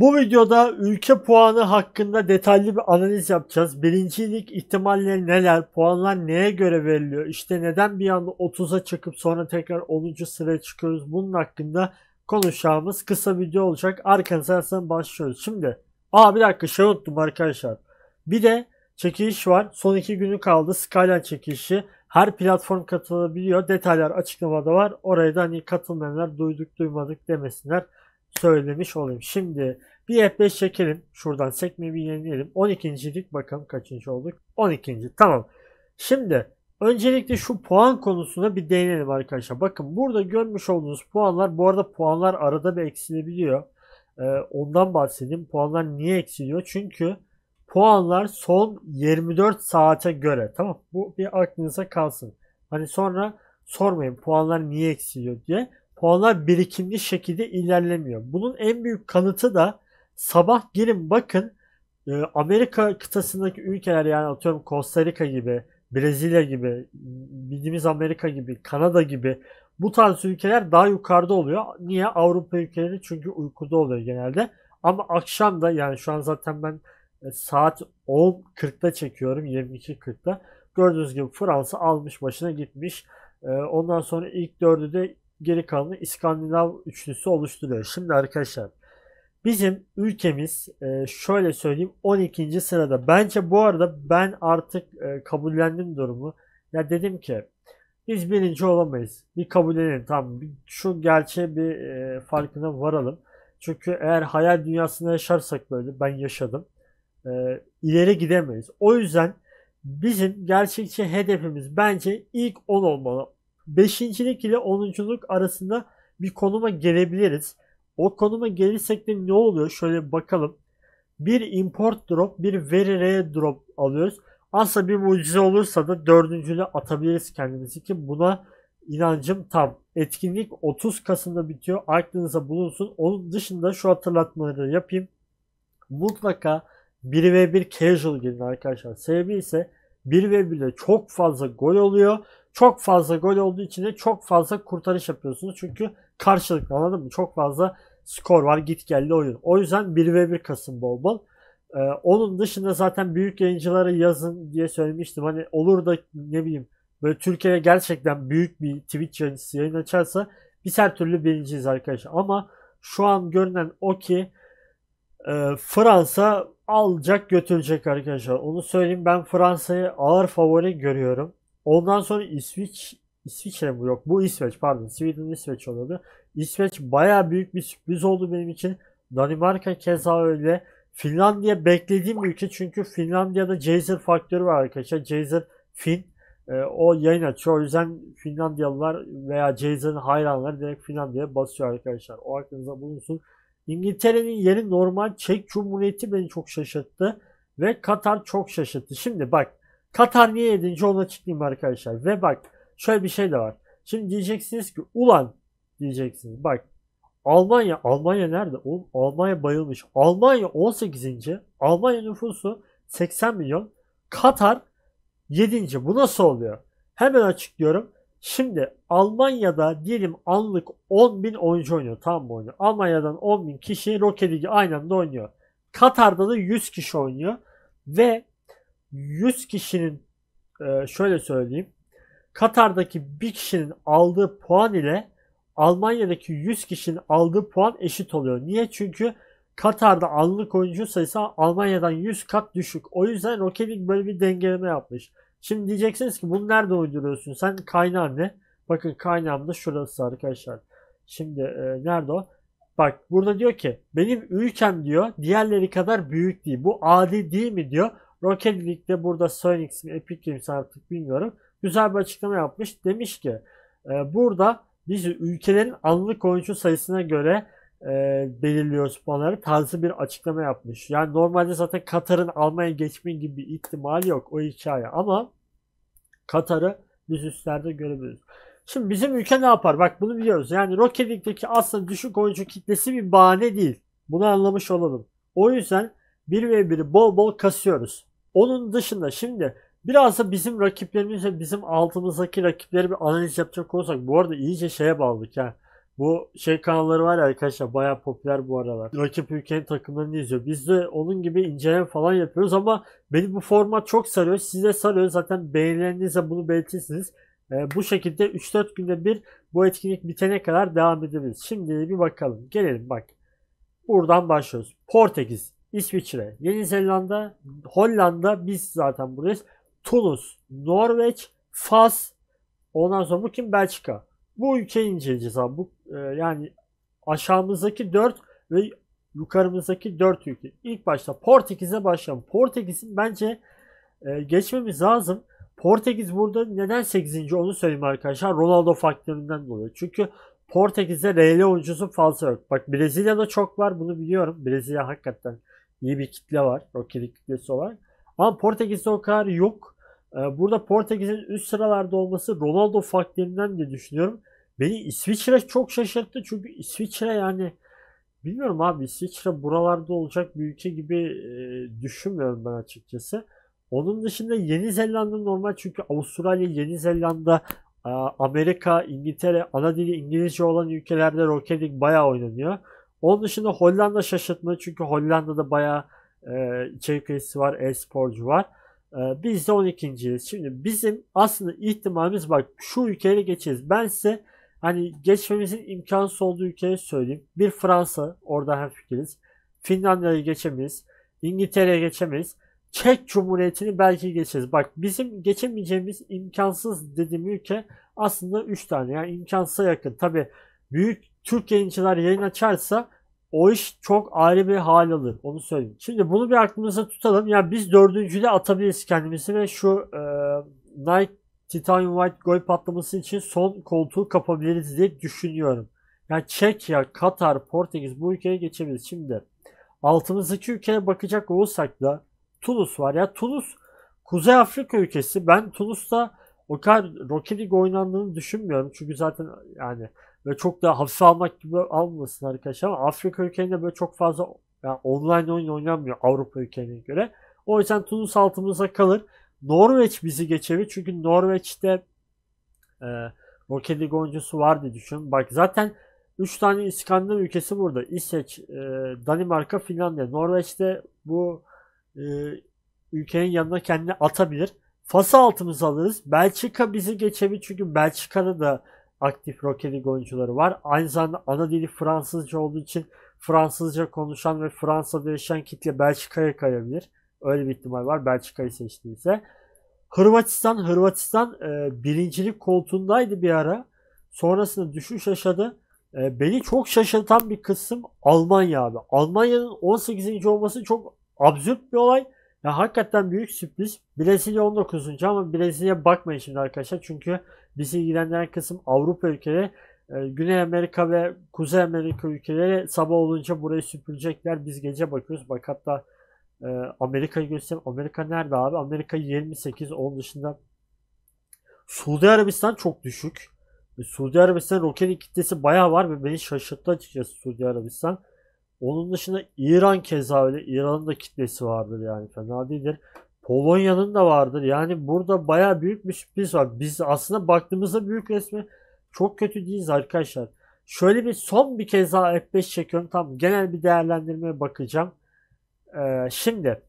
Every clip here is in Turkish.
Bu videoda ülke puanı hakkında detaylı bir analiz yapacağız. Birincilik ihtimalleri neler, puanlar neye göre veriliyor, İşte neden bir anda 30'a çıkıp sonra tekrar 10. sıraya çıkıyoruz bunun hakkında konuşacağımız kısa video olacak. Arkanızdan başlıyoruz. Şimdi, aa bir dakika şey unuttum arkadaşlar. Bir de çekiliş var. Son iki günü kaldı. Skyline çekilişi. Her platform katılabiliyor. Detaylar açıklamada var. Oraya da hani katılmayanlar duyduk duymadık demesinler söylemiş olayım. Şimdi bir F5 çekelim. Şuradan sekmeyi bir yenileyelim. 12. dik bakalım kaçıncı olduk. 12. Tamam. Şimdi öncelikle şu puan konusuna bir değinelim arkadaşlar. Bakın burada görmüş olduğunuz puanlar bu arada puanlar arada bir eksilebiliyor. Ee, ondan bahsedeyim. Puanlar niye eksiliyor? Çünkü puanlar son 24 saate göre. Tamam Bu bir aklınıza kalsın. Hani sonra sormayın puanlar niye eksiliyor diye puanlar birikimli şekilde ilerlemiyor. Bunun en büyük kanıtı da sabah girin bakın e, Amerika kıtasındaki ülkeler yani atıyorum Costa Rica gibi, Brezilya gibi, bildiğimiz Amerika gibi, Kanada gibi bu tarz ülkeler daha yukarıda oluyor. Niye? Avrupa ülkeleri çünkü uykuda oluyor genelde. Ama akşam da yani şu an zaten ben e, saat 10.40'da çekiyorum 22.40'da. Gördüğünüz gibi Fransa almış başına gitmiş. E, ondan sonra ilk dördü de geri kalanı İskandinav üçlüsü oluşturuyor. Şimdi arkadaşlar bizim ülkemiz e, şöyle söyleyeyim 12. sırada. Bence bu arada ben artık e, kabullendim durumu. Ya dedim ki biz birinci olamayız. Bir kabullenelim tamam. Bir, şu gerçeğe bir e, farkına varalım. Çünkü eğer hayal dünyasında yaşarsak böyle ben yaşadım. E, ileri gidemeyiz. O yüzden bizim gerçekçi hedefimiz bence ilk 10 olmalı. Beşincilik ile onunculuk arasında bir konuma gelebiliriz. O konuma gelirsek de ne oluyor? Şöyle bakalım. Bir import drop, bir veri re drop alıyoruz. Aslında bir mucize olursa da dördüncüyle atabiliriz kendimizi ki buna inancım tam. Etkinlik 30 Kasım'da bitiyor. Aklınıza bulunsun. Onun dışında şu hatırlatmaları yapayım. Mutlaka 1 ve 1 casual girin arkadaşlar. Sebebi ise 1v1'de çok fazla gol oluyor çok fazla gol olduğu için de çok fazla kurtarış yapıyorsunuz. Çünkü karşılıklı anladın mı? Çok fazla skor var git geldi oyun. O yüzden 1 ve 1 Kasım bol bol. Ee, onun dışında zaten büyük yayıncılara yazın diye söylemiştim. Hani olur da ne bileyim böyle Türkiye'ye gerçekten büyük bir Twitch yayıncısı yayın açarsa biz her türlü birinciyiz arkadaşlar. Ama şu an görünen o ki e, Fransa alacak götürecek arkadaşlar. Onu söyleyeyim ben Fransa'yı ağır favori görüyorum. Ondan sonra İsviç İsviçre mi yok? Bu İsveç pardon. Sweden İsveç oluyordu. İsveç baya büyük bir sürpriz oldu benim için. Danimarka keza öyle. Finlandiya beklediğim bir ülke çünkü Finlandiya'da Jazer faktörü var arkadaşlar. Jazer Fin e, o yayın açıyor. O yüzden Finlandiyalılar veya Jazer'ın hayranları direkt Finlandiya'ya basıyor arkadaşlar. O aklınıza bulunsun. İngiltere'nin yeni normal Çek Cumhuriyeti beni çok şaşırttı. Ve Katar çok şaşırttı. Şimdi bak Katar niye 7. onu açıklayayım arkadaşlar. Ve bak şöyle bir şey de var. Şimdi diyeceksiniz ki ulan diyeceksiniz. Bak Almanya, Almanya nerede? Oğlum Almanya bayılmış. Almanya 18. Almanya nüfusu 80 milyon. Katar 7. Bu nasıl oluyor? Hemen açıklıyorum. Şimdi Almanya'da diyelim anlık 10 bin oyuncu oynuyor. Tam mı oynuyor? Almanya'dan 10 bin kişi Rocket League aynı anda oynuyor. Katar'da da 100 kişi oynuyor. Ve 100 kişinin e, şöyle söyleyeyim. Katar'daki bir kişinin aldığı puan ile Almanya'daki 100 kişinin aldığı puan eşit oluyor. Niye? Çünkü Katar'da anlık oyuncu sayısı Almanya'dan 100 kat düşük. O yüzden Rocket League böyle bir dengeleme yapmış. Şimdi diyeceksiniz ki bunu nerede uyduruyorsun? Sen kaynağın ne? Bakın kaynağım da şurası arkadaşlar. Şimdi e, nerede o? Bak burada diyor ki benim ülkem diyor diğerleri kadar büyük değil. Bu adi değil mi diyor. Rocket League'de burada Sonics mi Epic Games artık bilmiyorum. Güzel bir açıklama yapmış. Demiş ki e, burada biz ülkelerin anlık oyuncu sayısına göre e, belirliyoruz puanları tarzı bir açıklama yapmış. Yani normalde zaten Katar'ın Almanya geçme gibi bir ihtimal yok o hikaye ama Katar'ı biz üstlerde görebiliriz. Şimdi bizim ülke ne yapar? Bak bunu biliyoruz. Yani Rocket League'deki aslında düşük oyuncu kitlesi bir bahane değil. Bunu anlamış olalım. O yüzden bir ve biri bol bol kasıyoruz. Onun dışında şimdi biraz da bizim rakiplerimizle bizim altımızdaki rakipleri bir analiz yapacak olursak bu arada iyice şeye bağladık ya. Bu şey kanalları var ya arkadaşlar baya popüler bu aralar. Rakip ülkenin takımlarını izliyor. Biz de onun gibi inceleme falan yapıyoruz ama beni bu format çok sarıyor. de sarıyor. Zaten beğenilerinizle bunu belirtirsiniz. Ee, bu şekilde 3-4 günde bir bu etkinlik bitene kadar devam edebiliriz. Şimdi bir bakalım. Gelelim bak. Buradan başlıyoruz. Portekiz. İsviçre, Yeni Zelanda, Hollanda biz zaten buradayız. Tunus, Norveç, Fas, ondan sonra bu kim? Belçika. Bu ülke inceleyeceğiz abi. Bu, e, yani aşağımızdaki 4 ve yukarımızdaki 4 ülke. İlk başta Portekiz'e başlayalım. Portekiz'in bence e, geçmemiz lazım. Portekiz burada neden 8. onu söyleyeyim arkadaşlar. Ronaldo faktöründen dolayı. Çünkü Portekiz'de RL oyuncusu fazla yok. Bak Brezilya'da çok var bunu biliyorum. Brezilya hakikaten iyi bir kitle var. Rocketing kitlesi olarak. Ama Portekiz'de o kadar yok. Ee, burada Portekiz'in üst sıralarda olması Ronaldo faktöründen de düşünüyorum. Beni İsviçre çok şaşırttı. Çünkü İsviçre yani bilmiyorum abi İsviçre buralarda olacak bir ülke gibi e, düşünmüyorum ben açıkçası. Onun dışında Yeni Zelanda normal çünkü Avustralya, Yeni Zelanda, e, Amerika, İngiltere, ana dili İngilizce olan ülkelerde Rocket League bayağı oynanıyor. Onun dışında Hollanda şaşırtma çünkü Hollanda'da bayağı e, içerik üreticisi var, e-sporcu var. E, biz de 12.yiz. Şimdi bizim aslında ihtimalimiz bak şu ülkeyle geçeceğiz. Ben size hani geçmemizin imkansız olduğu ülkeyi söyleyeyim. Bir Fransa, orada hemfikiriz. Finlandiya'yı geçemeyiz. İngiltere'ye geçemeyiz. Çek Cumhuriyeti'ni belki geçeceğiz. Bak bizim geçemeyeceğimiz imkansız dediğim ülke aslında 3 tane. Yani imkansıza yakın. Tabi büyük Türk yayıncılar yayın açarsa o iş çok ayrı bir hal alır. Onu söyleyeyim. Şimdi bunu bir aklımıza tutalım. Yani biz dördüncüde atabiliriz kendimizi ve şu e, Nike Titanium White gol patlaması için son koltuğu kapabiliriz diye düşünüyorum. Yani Çekya, Katar, Portekiz bu ülkeye geçebiliriz. Şimdi altımızdaki ülkeye bakacak olursak da Tunus var. Ya yani Tunus Kuzey Afrika ülkesi. Ben Tunus'ta o kadar Rocket League oynandığını düşünmüyorum. Çünkü zaten yani ve çok daha hafife almak gibi almasın arkadaşlar ama Afrika ülkelerinde böyle çok fazla yani online oyun oynanmıyor Avrupa ülkelerine göre. O yüzden Tunus altımıza kalır. Norveç bizi geçebilir çünkü Norveç'te e, Rocket League oyuncusu var diye düşünüyorum. Bak zaten 3 tane İskandinav ülkesi burada. İsveç, e, Danimarka, Finlandiya. Norveç'te bu e, ülkenin yanına kendini atabilir. Fas altımıza alırız. Belçika bizi geçebilir çünkü Belçika'da da aktif Rocket League oyuncuları var. Aynı zamanda ana dili Fransızca olduğu için Fransızca konuşan ve Fransa'da yaşayan kitle Belçika'ya kayabilir. Öyle bir ihtimal var Belçika'yı seçtiyse. Hırvatistan, Hırvatistan e, birincilik koltuğundaydı bir ara. Sonrasında düşüş yaşadı. E, beni çok şaşırtan bir kısım Almanya abi. Almanya'nın 18. olması çok absürt bir olay. Ya hakikaten büyük sürpriz. Brezilya 19. ama Brezilya'ya bakmayın şimdi arkadaşlar. Çünkü bizi ilgilendiren kısım Avrupa ülkeleri. Ee, Güney Amerika ve Kuzey Amerika ülkeleri sabah olunca burayı süpürecekler. Biz gece bakıyoruz. Bak hatta e, Amerika'yı göstereyim. Amerika nerede abi? Amerika 28. Onun dışında Suudi Arabistan çok düşük. Suudi Arabistan roket kitlesi bayağı var ve beni şaşırttı açıkçası Suudi Arabistan. Onun dışında İran keza öyle. İran'ın da kitlesi vardır yani fena değildir. Polonya'nın da vardır. Yani burada baya büyük bir sürpriz var. Biz aslında baktığımızda büyük resmi çok kötü değiliz arkadaşlar. Şöyle bir son bir kez daha F5 çekiyorum. Tam genel bir değerlendirmeye bakacağım. Ee, şimdi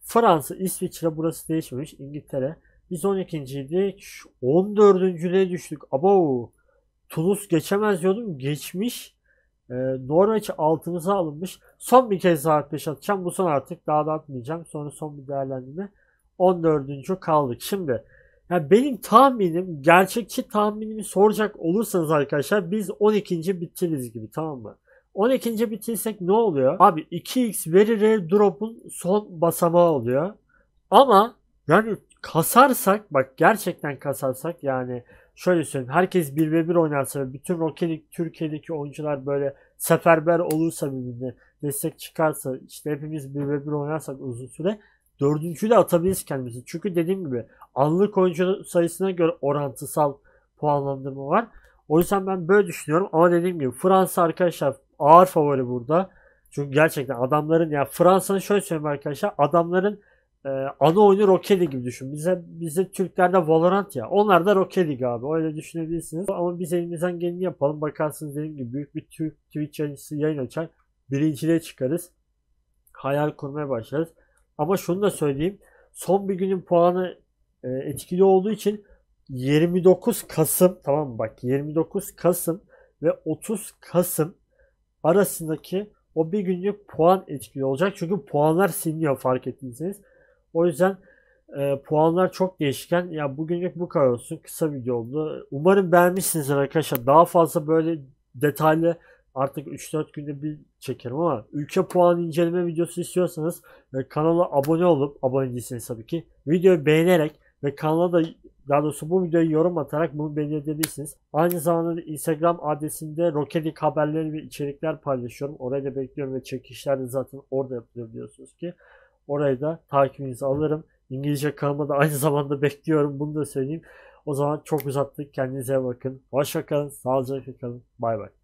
Fransa, İsviçre burası değişmemiş. İngiltere. Biz 12. idik. 14. düştük. Abo. Tunus geçemez diyordum. Geçmiş. E, Norveç altımıza alınmış. Son bir kez daha art 5 atacağım. Bu son artık daha da atmayacağım. Sonra son bir değerlendirme. 14. kaldık. Şimdi yani benim tahminim, gerçekçi tahminimi soracak olursanız arkadaşlar biz 12. bitiriz gibi tamam mı? 12. bitirsek ne oluyor? Abi 2x verir drop'un son basamağı oluyor. Ama yani kasarsak bak gerçekten kasarsak yani şöyle söyleyeyim. Herkes 1 ve 1 oynarsa ve bütün Rocket Türkiye'deki oyuncular böyle seferber olursa birbirine destek çıkarsa işte hepimiz 1 ve 1 oynarsak uzun süre dördüncü de atabiliriz kendimizi. Çünkü dediğim gibi anlık oyuncu sayısına göre orantısal puanlandırma var. O yüzden ben böyle düşünüyorum ama dediğim gibi Fransa arkadaşlar ağır favori burada. Çünkü gerçekten adamların ya Fransa'nın şöyle söyleyeyim arkadaşlar adamların e, ana oyunu Rocket League gibi düşün. Bize bize Türklerde Valorant ya. Onlar da Rocket League abi. Öyle düşünebilirsiniz. Ama biz elimizden geleni yapalım. Bakarsınız dediğim gibi büyük bir Türk Twitch yayıncısı yayın açar. Birinciliğe çıkarız. Hayal kurmaya başlarız. Ama şunu da söyleyeyim. Son bir günün puanı e, etkili olduğu için 29 Kasım tamam mı bak 29 Kasım ve 30 Kasım arasındaki o bir günlük puan etkili olacak. Çünkü puanlar siliniyor fark ettiyseniz. O yüzden e, puanlar çok değişken. Ya bugünlük bu kadar olsun. Kısa video oldu. Umarım beğenmişsinizdir arkadaşlar. Daha fazla böyle detaylı artık 3-4 günde bir çekerim ama ülke puanı inceleme videosu istiyorsanız e, kanala abone olup abone değilseniz tabii ki videoyu beğenerek ve kanala da daha doğrusu bu videoyu yorum atarak bunu belirleyebilirsiniz. Aynı zamanda Instagram adresinde Rokedik haberleri ve içerikler paylaşıyorum. Orayı da bekliyorum ve çekişler de zaten orada yapılıyor biliyorsunuz ki. Orayı da takibinizi alırım. İngilizce kanalımı da aynı zamanda bekliyorum. Bunu da söyleyeyim. O zaman çok uzattık. Kendinize bakın. Hoşça kalın. Sağlıcakla kalın. Bay bay.